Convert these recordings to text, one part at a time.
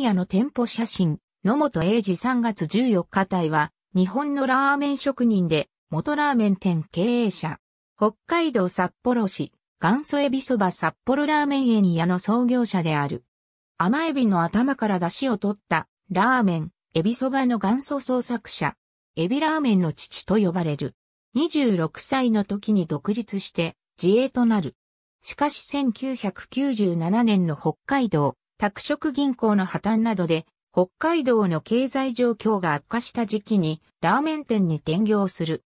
深の店舗写真、野本英治3月14日体は、日本のラーメン職人で、元ラーメン店経営者。北海道札幌市、元祖エビそば札幌ラーメンエニアの創業者である。甘エビの頭から出汁を取った、ラーメン、エビそばの元祖創作者。エビラーメンの父と呼ばれる。26歳の時に独立して、自営となる。しかし1997年の北海道拓殖銀行の破綻などで、北海道の経済状況が悪化した時期にラーメン店に転業する。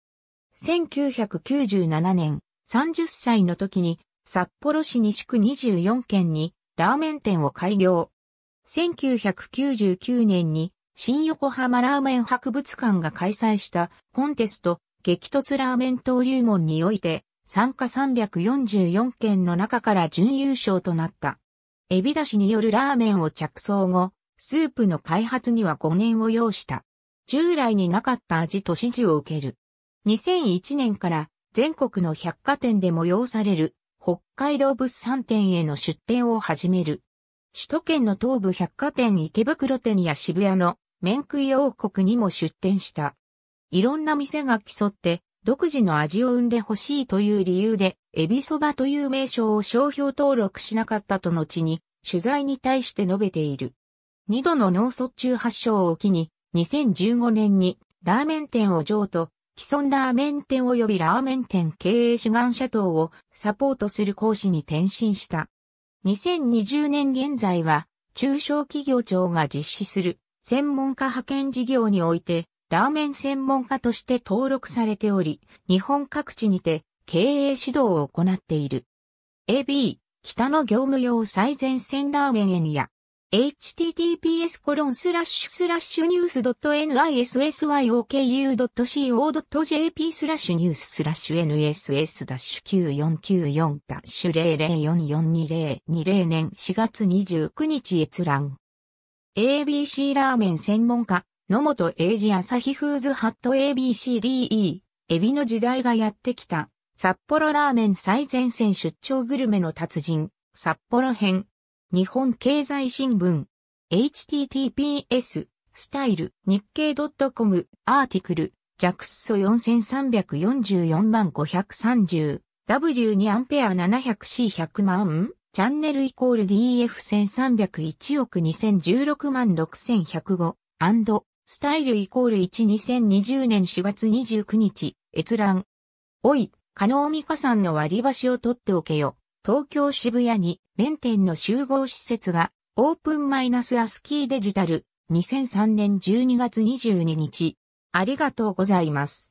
1997年、30歳の時に札幌市西区24軒にラーメン店を開業。1999年に新横浜ラーメン博物館が開催したコンテスト激突ラーメン登竜門において参加344件の中から準優勝となった。エビ出しによるラーメンを着想後、スープの開発には5年を要した。従来になかった味と指示を受ける。2001年から全国の百貨店で催される北海道物産店への出店を始める。首都圏の東部百貨店池袋店や渋谷の麺食い王国にも出店した。いろんな店が競って独自の味を生んでほしいという理由でエビそばという名称を商標登録しなかったと後に、取材に対して述べている。二度の脳卒中発症を機に、2015年にラーメン店を譲渡、既存ラーメン店及びラーメン店経営志願者等をサポートする講師に転身した。2020年現在は、中小企業庁が実施する専門家派遣事業において、ラーメン専門家として登録されており、日本各地にて経営指導を行っている。AB、北の業務用最前線ラーメンエニア。https コロンスラッシュスラッシュニュース .nissyoku.co.jp スラッシュニューススラッシュ nss-9494-004442020 年4月29日閲覧。ABC ラーメン専門家、野本英治朝日フーズハット ABCDE、エビの時代がやってきた。札幌ラーメン最前線出張グルメの達人、札幌編。日本経済新聞。https、スタイル、日経 .com、アーティクル、ジャクソ4344万 530W2 アンペア 700C100 万チャンネルイコール DF1301 億2016万6105スタイルイコール12020年4月29日閲覧。おい。加納美香さんの割り箸を取っておけよ。東京渋谷に弁天の集合施設がオープンマイナスアスキーデジタル2003年12月22日。ありがとうございます。